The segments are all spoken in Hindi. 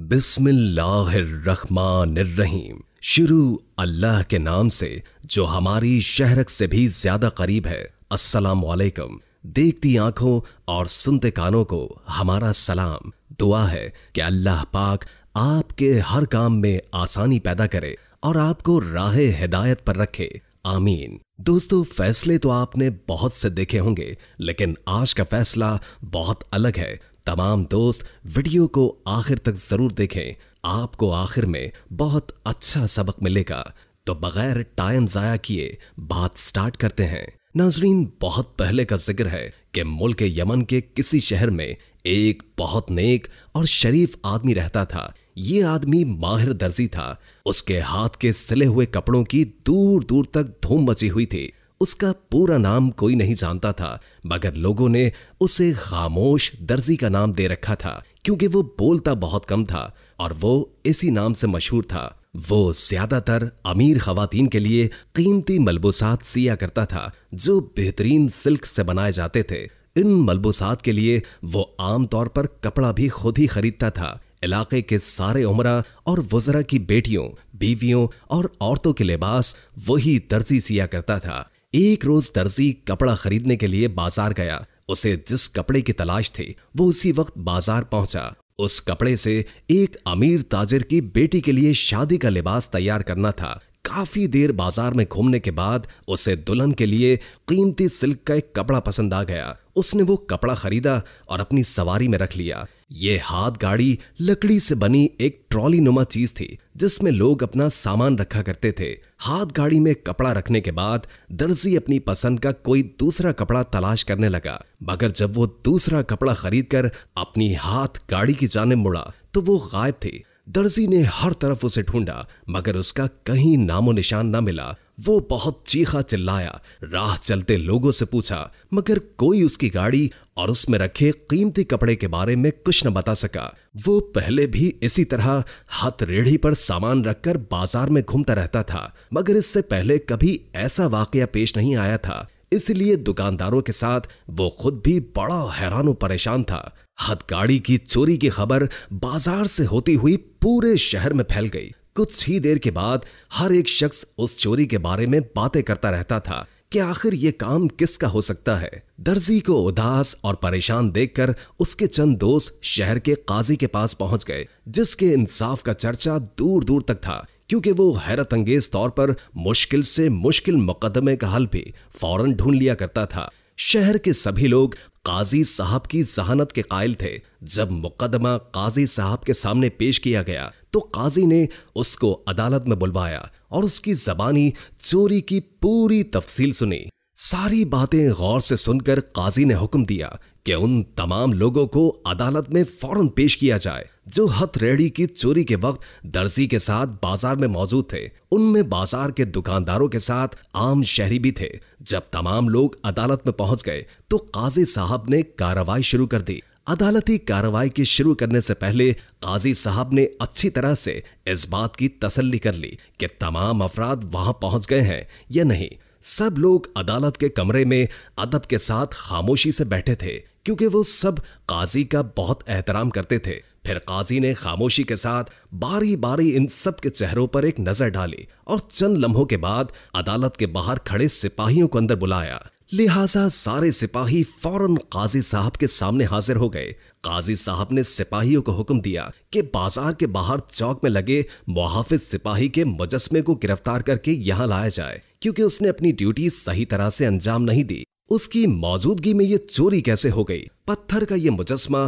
बिस्मिल्लाहिर्रहमानिर्रहीम शुरू अल्लाह के नाम से जो हमारी शहरक से भी ज्यादा करीब है अस्सलाम वालेकुम देखती आंखों और सुनते कानों को हमारा सलाम दुआ है कि अल्लाह पाक आपके हर काम में आसानी पैदा करे और आपको राह हिदायत पर रखे आमीन दोस्तों फैसले तो आपने बहुत से देखे होंगे लेकिन आज का फैसला बहुत अलग है तमाम दोस्त वीडियो को आखिर तक जरूर देखें आपको आखिर में बहुत अच्छा सबक मिलेगा तो बगैर टाइम ज़ाया किए बात स्टार्ट करते हैं नाजरीन बहुत पहले का जिक्र है कि मुल्क यमन के किसी शहर में एक बहुत नेक और शरीफ आदमी रहता था ये आदमी माहिर दर्जी था उसके हाथ के सिले हुए कपड़ों की दूर दूर तक धूम मची हुई थी उसका पूरा नाम कोई नहीं जानता था मगर लोगों ने उसे खामोश दर्जी का नाम दे रखा था क्योंकि वो बोलता बहुत कम था और वो इसी नाम से मशहूर था वो ज्यादातर अमीर खातन के लिए कीमती मलबूसात सिया करता था जो बेहतरीन सिल्क से बनाए जाते थे इन मलबूसात के लिए वो आमतौर पर कपड़ा भी खुद ही खरीदता था इलाके के सारे उमरा और वजरा की बेटियों बीवियों और औरतों के लिबास वही दर्जी सिया करता था एक रोज दर्जी कपड़ा खरीदने के लिए बाजार गया उसे जिस कपड़े की तलाश थी वो उसी वक्त बाजार पहुंचा उस कपड़े से एक अमीर ताजिर की बेटी के लिए शादी का लिबास तैयार करना था काफी देर बाजार में घूमने के बाद उसे दुल्हन के लिए कीमती सिल्क का एक कपड़ा पसंद आ गया उसने वो कपड़ा खरीदा और अपनी सवारी में रख लिया ये हाथ गाड़ी लकड़ी से बनी एक ट्रॉली नुमा चीज थी जिसमें लोग अपना सामान रखा करते थे हाथ गाड़ी में कपड़ा रखने के बाद दर्जी अपनी पसंद का कोई दूसरा कपड़ा तलाश करने लगा मगर जब वो दूसरा कपड़ा खरीद कर अपनी हाथ गाड़ी की जाने मुड़ा तो वो गायब थी दर्जी ने हर तरफ उसे ढूंढा मगर उसका कहीं नामो निशान न मिला वो बहुत चीखा चिल्लाया राह चलते लोगों से पूछा मगर कोई उसकी गाड़ी और उसमें रखे कीमती कपड़े के बारे में कुछ न बता सका वो पहले भी इसी तरह हाथ रेढ़ी पर सामान रखकर बाजार में घूमता रहता था मगर इससे पहले कभी ऐसा वाकया पेश नहीं आया था इसलिए दुकानदारों के साथ वो खुद भी बड़ा हैरान परेशान था हथ गाड़ी की चोरी की खबर बाजार से होती हुई पूरे शहर में फैल गई कुछ ही देर के बाद हर एक शख्स उस चोरी के बारे में बातें करता रहता था कि आखिर ये काम किसका हो सकता है दर्जी को उदास और परेशान देखकर उसके चंद दोस्त शहर के काजी के पास पहुंच गए जिसके इंसाफ का चर्चा दूर दूर तक था क्योंकि वो हैरत अंगेज तौर पर मुश्किल से मुश्किल मुकदमे का हल भी फौरन ढूंढ लिया करता था शहर के सभी लोग काजी साहब की जहानत के कायल थे जब मुकदमा काजी साहब के सामने पेश किया गया तो काजी ने उसको अदालत में बुलवाया और उसकी जबानी चोरी की पूरी तफसील सुनी सारी बातें गौर से सुनकर काजी ने हुक्म दिया कि उन तमाम लोगों को अदालत में फौरन पेश किया जाए जो हथरेड़ी की चोरी के वक्त दर्जी के साथ बाजार में मौजूद थे उनमें बाजार के दुकानदारों के साथ आम शहरी भी थे जब तमाम लोग अदालत में पहुंच गए तो काजी साहब ने कार्रवाई शुरू कर दी अदालती कार्रवाई के शुरू करने से पहले काजी साहब ने अच्छी तरह से इस बात की तसल्ली कर ली कि तमाम अफराद वहां पहुंच गए हैं या नहीं सब लोग अदालत के कमरे में अदब के साथ खामोशी से बैठे थे क्योंकि वो सब काजी का बहुत एहतराम करते थे फिर काजी ने खामोशी के साथ बारी बारी इन सब के चेहरों पर एक नजर डाली और चंद लम्हों के बाद अदालत के बाहर खड़े सिपाहियों को अंदर बुलाया लिहाजा सारे सिपाही फौरन काजी साहब के सामने हाजिर हो गए काजी साहब ने सिपाहियों को हुक्म दिया कि बाजार के बाहर चौक में लगे मुहाफिज सिपाही के मुजस्मे को गिरफ्तार करके यहाँ लाया जाए क्योंकि उसने अपनी ड्यूटी सही तरह से अंजाम नहीं दी उसकी मौजूदगी में यह चोरी कैसे हो गई पत्थर का यह मुजस्मा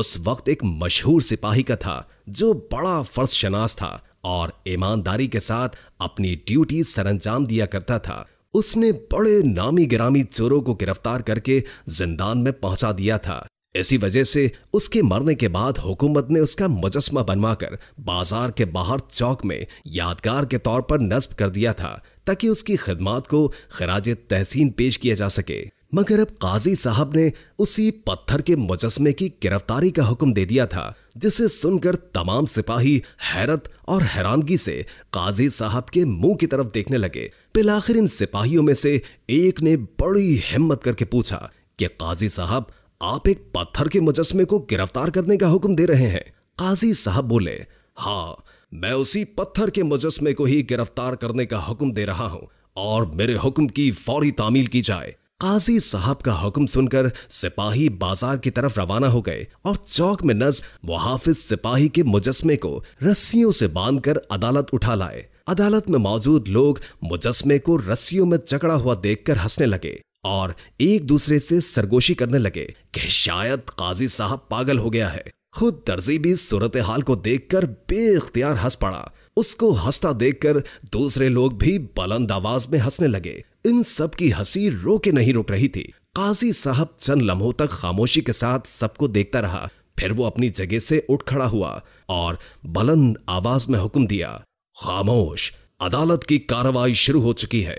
उस वक्त एक मशहूर सिपाही का था जो बड़ा फर्श शनास था और ईमानदारी के साथ अपनी ड्यूटी सरंजाम दिया करता था उसने बड़े नामी गिरामी चोरों को गिरफ्तार करके जिंदान में पहुंचा दिया था इसी वजह से उसके मरने के बाद हुकूमत ने उसका मुजस्मा बनवाकर बाजार के बाहर चौक में यादगार के तौर पर नस्ब कर दिया था ताकि उसकी खदमात को खराज तहसीन पेश किया जा सके मगर अब काजी साहब ने उसी पत्थर के मुजस्मे की गिरफ्तारी का हुक्म दे दिया था जिसे सुनकर तमाम सिपाही हैरत और हैरानगी से काजी साहब के मुंह की तरफ देखने लगे बिलाखिर इन सिपाहियों में से एक ने बड़ी हिम्मत करके पूछा कि काजी साहब आप एक पत्थर के मुजस्मे को गिरफ्तार करने का हुक्म दे रहे हैं काजी साहब बोले हाँ मैं उसी पत्थर के मुजस्मे को ही गिरफ्तार करने का हुक्म दे रहा हूं और मेरे हुक्म की फौरी तामील की जाए काजी साहब का हुक्म सुनकर सिपाही बाजार की तरफ रवाना हो गए और चौक में नज मुहाफिज सिपाही के मुजस्मे को रस्सियों से बांधकर अदालत उठा लाए अदालत में मौजूद लोग मुजस्मे को रस्सियों में जकड़ा हुआ देखकर हंसने लगे और एक दूसरे से सरगोशी करने लगे कि शायद काजी साहब पागल हो गया है खुद दर्जी भी सूरत हाल को देखकर बेख्तियार हंस पड़ा उसको हंसता देखकर दूसरे लोग भी बुलंद आवाज में हंसने लगे इन सब की हंसी रोके नहीं रुक रही थी काजी साहब चंद लम्हों तक खामोशी के साथ सबको देखता रहा फिर वो अपनी जगह से उठ खड़ा हुआ और बुलंद आवाज में हुक्म दिया खामोश अदालत की कार्रवाई शुरू हो चुकी है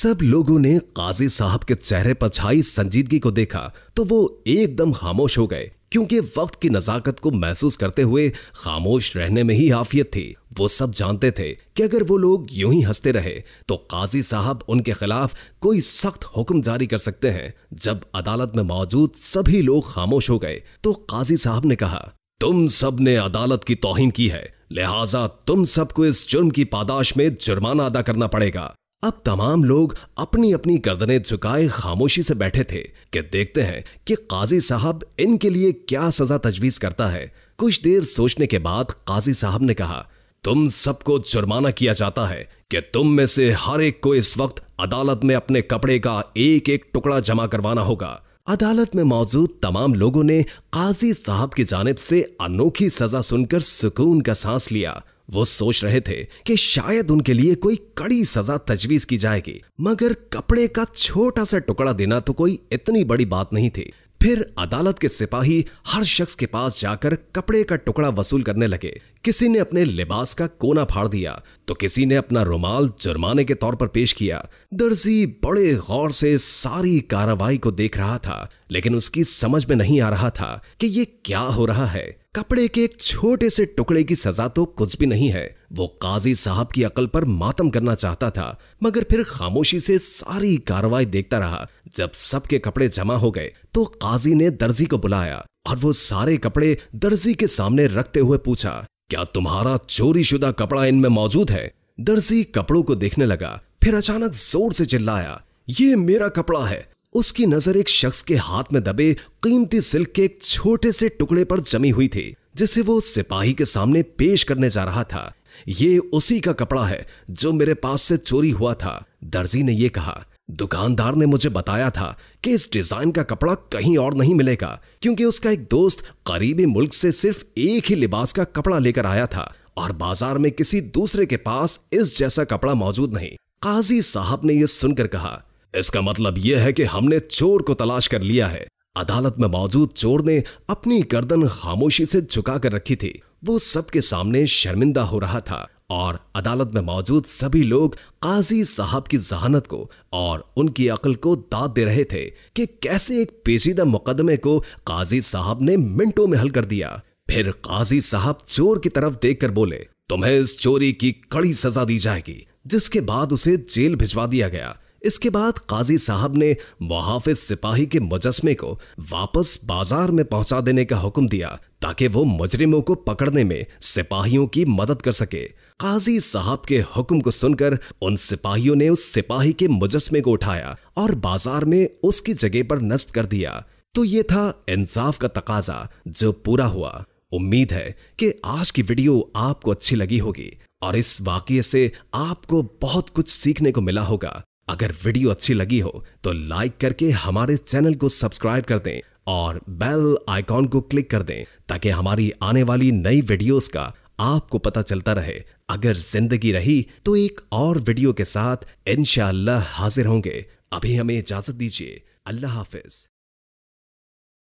सब लोगों ने काजी साहब के चेहरे पर छाई संजीदगी को देखा तो वो एकदम खामोश हो गए क्योंकि वक्त की नज़ाकत को महसूस करते हुए खामोश रहने में ही हाफियत थी वो सब जानते थे कि अगर वो लोग यूं ही हंसते रहे तो काजी साहब उनके खिलाफ कोई सख्त हुक्म जारी कर सकते हैं जब अदालत में मौजूद सभी लोग खामोश हो गए तो काजी साहब ने कहा तुम सब ने अदालत की तोहिन की है लिहाजा तुम सबको इस जुर्म की पादाश में जुर्माना अदा करना पड़ेगा अब तमाम लोग अपनी अपनी गर्दनें झुकाए खामोशी से बैठे थे कि देखते हैं कि काजी साहब इनके लिए क्या सजा तजवीज करता है कुछ देर सोचने के बाद काजी साहब ने कहा तुम सबको जुर्माना किया जाता है कि तुम में से हर एक को इस वक्त अदालत में अपने कपड़े का एक एक टुकड़ा जमा करवाना होगा अदालत में मौजूद तमाम लोगों ने काजी साहब की जानब से अनोखी सजा सुनकर सुकून का सांस लिया वो सोच रहे थे कि शायद उनके लिए कोई कड़ी सजा तजवीज की जाएगी मगर कपड़े का छोटा सा टुकड़ा देना तो कोई इतनी बड़ी बात नहीं थी फिर अदालत के सिपाही हर शख्स के पास जाकर कपड़े का टुकड़ा वसूल करने लगे किसी ने अपने लिबास का कोना फाड़ दिया तो किसी ने अपना रुमाल जुर्माने के तौर पर पेश किया दर्जी बड़े गौर से सारी कार्रवाई को देख रहा था लेकिन उसकी समझ में नहीं आ रहा था कि ये क्या हो रहा है कपड़े के एक छोटे से टुकड़े की सजा तो कुछ भी नहीं है वो काजी साहब की अकल पर मातम करना चाहता था मगर फिर खामोशी से सारी कार्रवाई देखता रहा जब सबके कपड़े जमा हो गए तो काजी ने दर्जी को बुलाया और वो सारे कपड़े दर्जी के सामने रखते हुए पूछा क्या तुम्हारा चोरीशुदा कपड़ा इनमें मौजूद है दर्जी कपड़ों को देखने लगा फिर अचानक जोर से चिल्लाया ये मेरा कपड़ा है उसकी नजर एक शख्स के हाथ में दबे कीमती सिल्क के एक छोटे से टुकड़े पर जमी हुई थी जिसे वो सिपाही के सामने पेश करने जा रहा था ये उसी का कपड़ा है जो मेरे पास से चोरी हुआ था दर्जी ने यह कहा दुकानदार ने मुझे बताया था कि इस डिजाइन का कपड़ा कहीं और नहीं मिलेगा क्योंकि उसका एक दोस्त करीबी मुल्क से सिर्फ एक ही लिबास का कपड़ा लेकर आया था और बाजार में किसी दूसरे के पास इस जैसा कपड़ा मौजूद नहीं काजी साहब ने यह सुनकर कहा इसका मतलब यह है कि हमने चोर को तलाश कर लिया है अदालत में मौजूद चोर ने अपनी गर्दन खामोशी से झुका कर रखी थी वो सबके सामने शर्मिंदा हो रहा था और अदालत में मौजूद सभी लोग काजी साहब की जहानत को और उनकी अकल को दाद दे रहे थे कि कैसे एक पेचीदा मुकदमे को काजी साहब ने मिनटों में हल कर दिया फिर काजी साहब चोर की तरफ देखकर बोले तुम्हें इस चोरी की कड़ी सजा दी जाएगी जिसके बाद उसे जेल भिजवा दिया गया इसके बाद काजी साहब ने मुहाफिज सिपाही के मुजस्मे को वापस बाजार में पहुंचा देने का हुक्म दिया ताकि वो मुजरिमों को पकड़ने में सिपाहियों की मदद कर सके काजी साहब के हुक्म को सुनकर उन सिपाहियों ने उस सिपाही के मुजस्मे को उठाया और बाजार में उसकी जगह पर नस्ब कर दिया तो ये था इंसाफ का तकाजा जो पूरा हुआ उम्मीद है कि आज की वीडियो आपको अच्छी लगी होगी और इस वाक्य से आपको बहुत कुछ सीखने को मिला होगा अगर वीडियो अच्छी लगी हो तो लाइक करके हमारे चैनल को सब्सक्राइब कर दें और बेल आइकॉन को क्लिक कर दें ताकि हमारी आने वाली नई वीडियोस का आपको पता चलता रहे अगर जिंदगी रही तो एक और वीडियो के साथ इनशाला हाजिर होंगे अभी हमें इजाजत दीजिए अल्लाह हाफिज